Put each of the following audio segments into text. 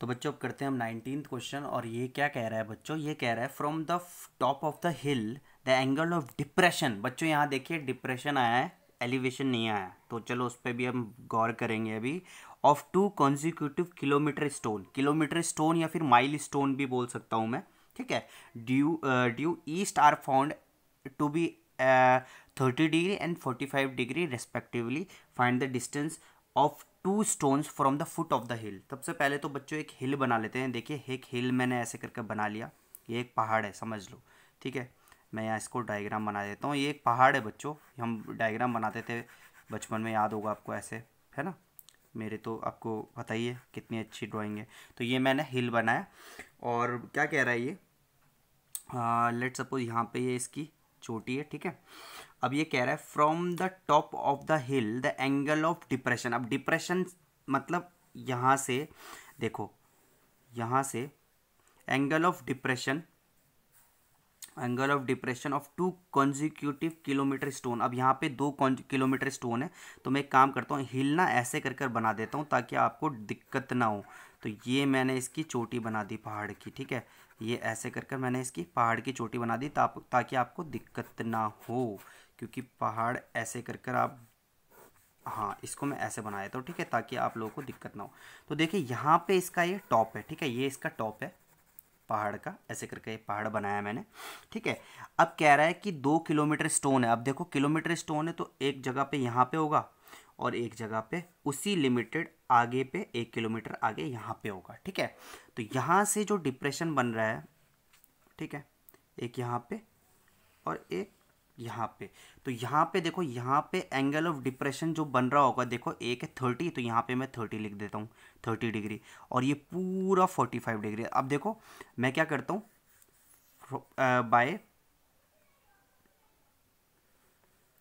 तो बच्चों अब करते हैं हम नाइनटीन क्वेश्चन और ये क्या कह रहा है बच्चों ये कह रहा है from the top of the hill the angle of depression बच्चों यहाँ देखिए डिप्रेशन आया है एलिवेशन नहीं आया तो चलो उस पर भी हम गौर करेंगे अभी of two consecutive kilometre stone kilometre stone या फिर माइल स्टोन भी बोल सकता हूँ मैं ठीक है due due east are found to be thirty degree and forty five degree respectively find the distance of two stones from the foot of the hill सबसे पहले तो बच्चों एक हिल बना लेते हैं देखिए एक हिल मैंने ऐसे करके बना लिया ये एक पहाड़ है समझ लो ठीक है मैं यहाँ इसको डायग्राम बना देता हूँ ये एक पहाड़ है बच्चों हम डायग्राम बनाते थे बचपन में याद होगा आपको ऐसे है ना मेरे तो आपको पता ही है कितनी अच्छी ड्राइंग है तो ये मैंने हिल बनाया और क्या कह रहा है ये लेट सपोज यहाँ पे ये इसकी छोटी है ठीक है अब ये कह रहा है from the top of the hill the angle of depression अब डिप्रेशन मतलब यहाँ से देखो यहाँ से angle of depression angle of depression of two consecutive kilometre stone अब यहाँ पे दो किलोमीटर स्टोन है तो मैं एक काम करता हूँ हिलना ऐसे कर कर बना देता हूँ ताकि आपको दिक्कत ना हो तो ये मैंने इसकी चोटी बना दी पहाड़ की ठीक है ये ऐसे कर कर मैंने इसकी पहाड़ की चोटी बना दी ताकि आपको दिक्कत ना हो क्योंकि पहाड़ ऐसे कर कर आप हाँ इसको मैं ऐसे बनाया था ठीक है ताकि आप लोगों को दिक्कत ना हो तो देखिए यहाँ पे इसका ये टॉप है ठीक है ये इसका टॉप है पहाड़ का ऐसे करके पहाड़ बनाया मैंने ठीक है अब कह रहा है कि दो किलोमीटर स्टोन है अब देखो किलोमीटर स्टोन है तो एक जगह पे यहाँ पे होगा और एक जगह पे उसी लिमिटेड आगे पे एक किलोमीटर आगे यहाँ पे होगा ठीक है तो यहाँ से जो डिप्रेशन बन रहा है ठीक है एक यहाँ पे और एक यहाँ पे तो यहाँ पे देखो यहाँ पे एंगल ऑफ डिप्रेशन जो बन रहा होगा देखो एक है थर्टी तो यहाँ पे मैं थर्टी लिख देता हूँ थर्टी डिग्री और ये पूरा फोर्टी फाइव डिग्री अब देखो मैं क्या करता हूँ बाय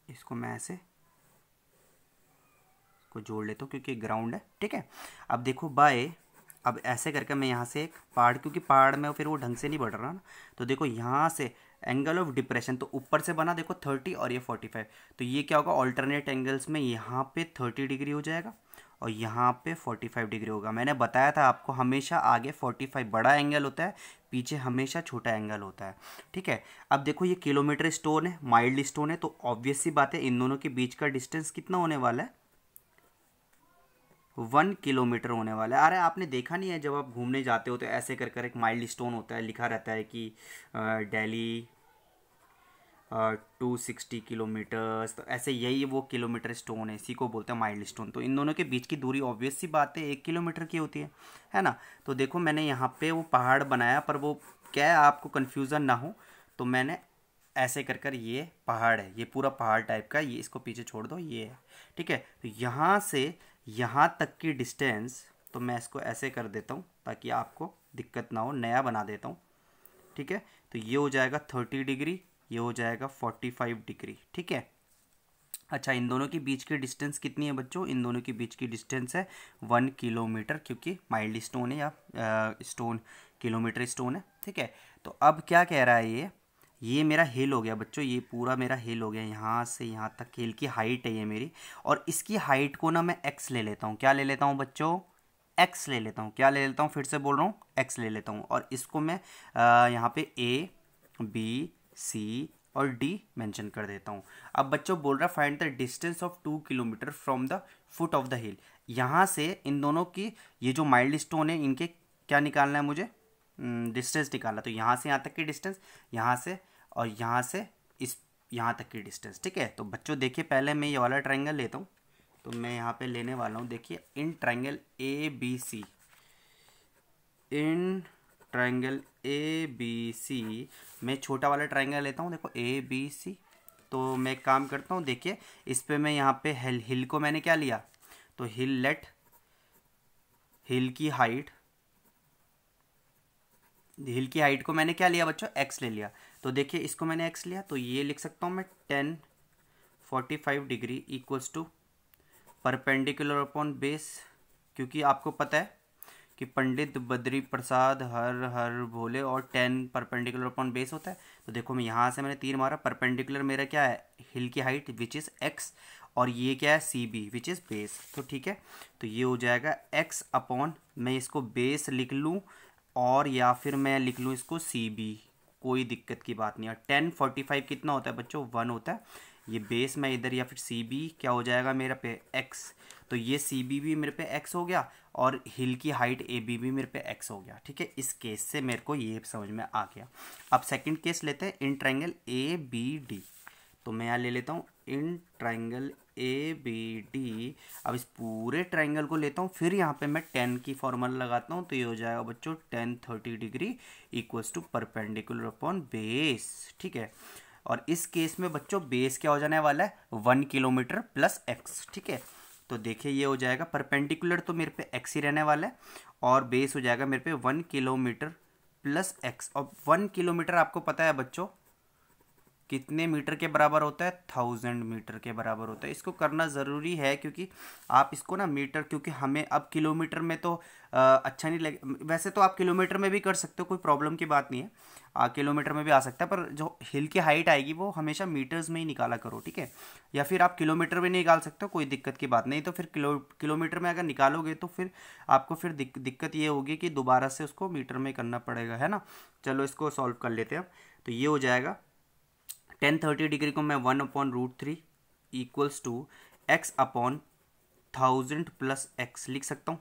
इसको मैं ऐसे इसको जोड़ लेता हूँ क्योंकि ग्राउंड है ठीक है अब देखो बाय अब ऐसे करके मैं यहाँ से एक पहाड़ क्योंकि पहाड़ में फिर वो ढंग से नहीं बढ़ रहा ना तो देखो यहाँ से एंगल ऑफ डिप्रेशन तो ऊपर से बना देखो थर्टी और ये फोर्टी फाइव तो ये क्या होगा ऑल्टरनेट एंगल्स में यहाँ पे थर्टी डिग्री हो जाएगा और यहाँ पे फोर्टी फाइव डिग्री होगा मैंने बताया था आपको हमेशा आगे फोर्टी फाइव बड़ा एंगल होता है पीछे हमेशा छोटा एंगल होता है ठीक है अब देखो ये किलोमीटर स्टोन है माइल्ड स्टोन है तो ऑब्वियस सी बात है इन दोनों के बीच का डिस्टेंस कितना होने वाला है वन किलोमीटर होने वाला है अरे आपने देखा नहीं है जब आप घूमने जाते हो तो ऐसे कर कर एक माइल्ड स्टोन होता है लिखा रहता है कि डेली टू सिक्सटी किलोमीटर्स तो ऐसे यही वो किलोमीटर स्टोन है इसी को बोलते हैं माइल्ड स्टोन तो इन दोनों के बीच की दूरी ऑब्वियस सी बात है एक किलोमीटर की होती है है ना तो देखो मैंने यहाँ पे वो पहाड़ बनाया पर वो क्या है आपको कन्फ्यूज़न ना हो तो मैंने ऐसे कर कर ये पहाड़ है ये पूरा पहाड़ टाइप का ये इसको पीछे छोड़ दो ये है ठीक है तो यहाँ से यहाँ तक की डिस्टेंस तो मैं इसको ऐसे कर देता हूँ ताकि आपको दिक्कत ना हो नया बना देता हूँ ठीक है तो ये हो जाएगा थर्टी डिग्री ये हो जाएगा फोर्टी फाइव डिग्री ठीक है अच्छा इन दोनों के बीच की डिस्टेंस कितनी है बच्चों इन दोनों के बीच की डिस्टेंस है वन किलोमीटर क्योंकि माइल्ड स्टोन है या स्टोन किलोमीटर स्टोन है ठीक है तो अब क्या कह रहा है ये ये मेरा हेल हो गया बच्चों ये पूरा मेरा हेल हो गया यहाँ से यहाँ तक हेल की हाइट है ये मेरी और इसकी हाइट को ना मैं एक्स ले लेता हूँ क्या ले लेता हूँ बच्चों एक्स ले लेता हूँ क्या ले लेता हूँ फिर से बोल रहा हूँ एक्स ले लेता हूँ और इसको मैं यहाँ पे ए बी सी और डी मेंशन कर देता हूँ अब बच्चों बोल रहा find the distance of two kilometre from the foot of the hill यहाँ से इन दोनों की ये जो माइल्ड स्टोन है इनके क्या निकालना है मुझे डिस्टेंस हम्म, निकालना तो यहाँ से यहाँ तक की डिस्टेंस यहाँ से और यहाँ से इस यहाँ तक की डिस्टेंस ठीक है तो बच्चों देखिए पहले मैं ये वाला ट्राइंगल लेता हूँ तो मैं यहाँ पे लेने वाला हूँ देखिए in triangle A B C in triangle A B C मैं छोटा वाला ट्राइंगल लेता हूँ देखो ए बी सी तो मैं एक काम करता हूँ देखिए इस पर मैं यहाँ पे हिल हिल को मैंने क्या लिया तो हिल लेट हिल की हाइट हिल की हाइट को मैंने क्या लिया बच्चों एक्स ले लिया तो देखिए इसको मैंने एक्स लिया तो ये लिख सकता हूँ मैं tan forty five degree equals to perpendicular upon base क्योंकि आपको पता है कि पंडित बद्री प्रसाद हर हर भोले और टेन परपेंडिकुलर अपॉन बेस होता है तो देखो मैं यहाँ से मैंने तीर मारा परपेंडिकुलर मेरा क्या है हिल की हाइट विच इज़ एक्स और ये क्या है C B which is base तो ठीक है तो ये हो जाएगा एक्स अपॉन मैं इसको बेस लिख लूँ और या फिर मैं लिख लूँ इसको सी बी कोई दिक्कत की बात नहीं और टेन फोर्टी फाइव कितना होता है बच्चों वन होता है ये बेस मैं इधर या फिर सी बी क्या हो जाएगा मेरे पे एक्स तो ये सी बी भी मेरे पे एक्स हो गया और हिल की हाइट ए बी भी मेरे पे एक्स हो गया ठीक है इस केस से मेरे को ये समझ में आ गया अब सेकंड केस लेते हैं in triangle A B D तो मैं यहाँ ले लेता हूँ in triangle A B D अब इस पूरे ट्राइंगल को लेता हूँ फिर यहाँ पे मैं टेन की फॉर्मूला लगाता हूँ तो ये हो जाएगा बच्चों tan thirty degree equals to perpendicular upon base ठीक है और इस केस में बच्चों बेस क्या हो जाने वाला है वन किलोमीटर प्लस एक्स ठीक है तो देखिए ये हो जाएगा परपेंडिकुलर तो मेरे पे एक्स ही रहने वाला है और बेस हो जाएगा मेरे पे वन किलोमीटर प्लस एक्स और वन किलोमीटर आपको पता है बच्चों कितने मीटर के बराबर होता है थाउजेंड मीटर के बराबर होता है इसको करना ज़रूरी है क्योंकि आप इसको ना मीटर क्योंकि हमें अब किलोमीटर में तो आ, अच्छा नहीं लगे वैसे तो आप किलोमीटर में भी कर सकते हो कोई प्रॉब्लम की बात नहीं है आ, किलोमीटर में भी आ सकता है पर जो हिल की हाइट आएगी वो हमेशा मीटर्स में ही निकाला करो ठीक है या फिर आप किलोमीटर में निकाल सकते हो कोई दिक्कत की बात नहीं तो फिर किलो किलोमीटर में अगर निकालोगे तो फिर आपको फिर दिक, दिक्कत ये होगी कि दोबारा से उसको मीटर में करना पड़ेगा है ना चलो इसको सॉल्व कर लेते हैं तो ये हो जाएगा टेन थर्टी डिग्री को मैं one upon root three equals to x upon thousand plus x लिख सकता हूँ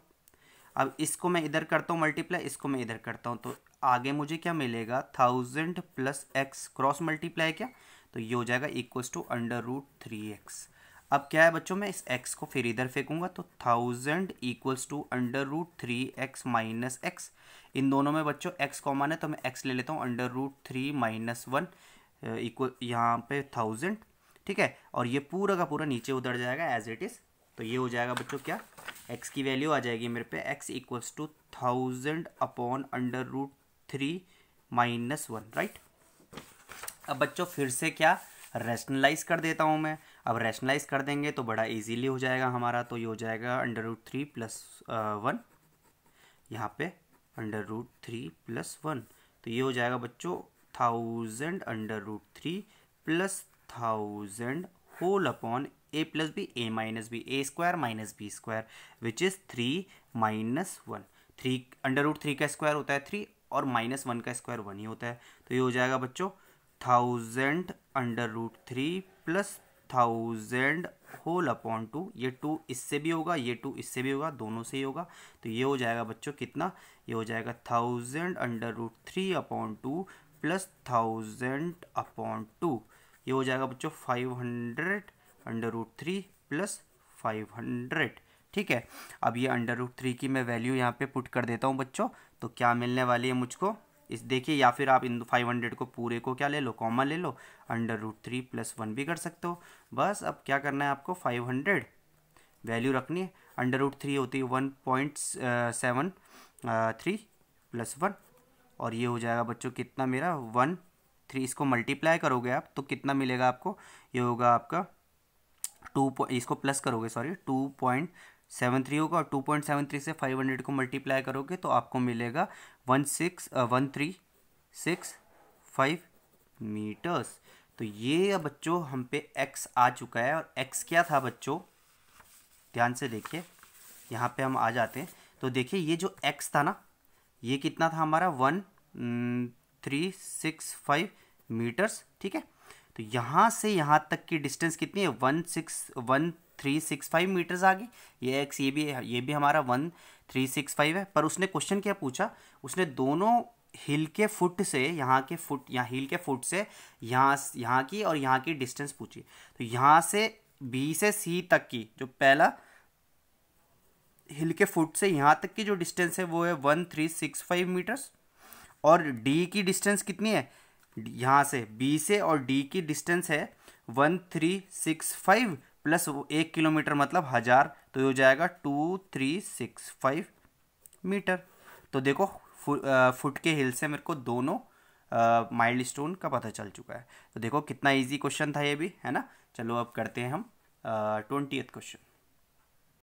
अब इसको मैं इधर करता हूँ मल्टीप्लाई इसको मैं इधर करता हूँ तो आगे मुझे क्या मिलेगा thousand plus x cross multiply क्या तो ये हो जाएगा equals to under root three x अब क्या है बच्चों मैं इस एक्स को फिर इधर फेंकूंगा तो thousand equals to under root three x minus x इन दोनों में बच्चों एक्स कॉमन है तो मैं एक्स ले लेता हूँ under root three minus one equal यहाँ पे थाउजेंड ठीक है और ये पूरा का पूरा नीचे उतर जाएगा एज इट इज़ तो ये हो जाएगा बच्चों क्या एक्स की वैल्यू आ जाएगी मेरे पे x equals to thousand upon under root three minus one right अब बच्चों फिर से क्या रैशनलाइज कर देता हूँ मैं अब रैशनलाइज कर देंगे तो बड़ा इजीली हो जाएगा हमारा तो ये हो जाएगा under root three plus one यहाँ पे under root three plus one तो ये हो जाएगा बच्चों thousand under root three plus thousand whole upon A plus B A minus B A square minus B square which is three minus one three under root three का square होता है three और minus one का square one ही होता है तो ये हो जाएगा बच्चों thousand under root three plus thousand whole upon two ये टू इससे भी होगा ये टू इससे भी होगा दोनों से ही होगा तो ये हो जाएगा बच्चों कितना ये हो जाएगा thousand under root three upon two plus thousand upon two ये हो जाएगा बच्चों five hundred under root three plus five hundred ठीक है अब ये अंडर रूट थ्री की मैं वैल्यू यहाँ पे पुट कर देता हूँ बच्चों तो क्या मिलने वाली है मुझको इस देखिए या फिर आप इन फाइव हंड्रेड को पूरे को क्या ले लो कॉमा ले लो under root three plus one भी कर सकते हो बस अब क्या करना है आपको फाइव हंड्रेड वैल्यू रखनी है अंडर रूट थ्री होती है one point seven three plus one और ये हो जाएगा बच्चों कितना मेरा वन थ्री इसको मल्टीप्लाई करोगे आप तो कितना मिलेगा आपको ये होगा आपका टू इसको प्लस करोगे sorry two point seven three होगा और टू पॉइंट सेवन थ्री से फाइव हंड्रेड को मल्टीप्लाई करोगे तो आपको मिलेगा one six one three six five metres तो ये बच्चों हम पे एक्स आ चुका है और एक्स क्या था बच्चों ध्यान से देखिए यहाँ पे हम आ जाते हैं तो देखिए ये जो एक्स था ना ये कितना था हमारा one three six five metres ठीक है तो यहाँ से यहाँ तक की डिस्टेंस कितनी है one six one three six five metres आ गई ये एक्स ये भी ये भी हमारा वन थ्री सिक्स फाइव है पर उसने क्वेश्चन क्या पूछा उसने दोनों हिल के फुट से यहाँ के फुट यहाँ हिल के फुट से यहाँ यहाँ की और यहाँ की डिस्टेंस पूछी तो यहाँ से बी से सी तक की जो पहला हिल के फुट से यहाँ तक की जो डिस्टेंस है वो है one three six five metres और डी की डिस्टेंस कितनी है यहाँ से बी से और डी की डिस्टेंस है वन थ्री सिक्स फाइव प्लस एक किलोमीटर मतलब हज़ार तो ये हो जाएगा two three six five metre तो देखो फुट के हिल से मेरे को दोनों माइल्ड स्टोन का पता चल चुका है तो देखो कितना इजी क्वेश्चन था ये भी है ना चलो अब करते हैं हम ट्वेंटी क्वेश्चन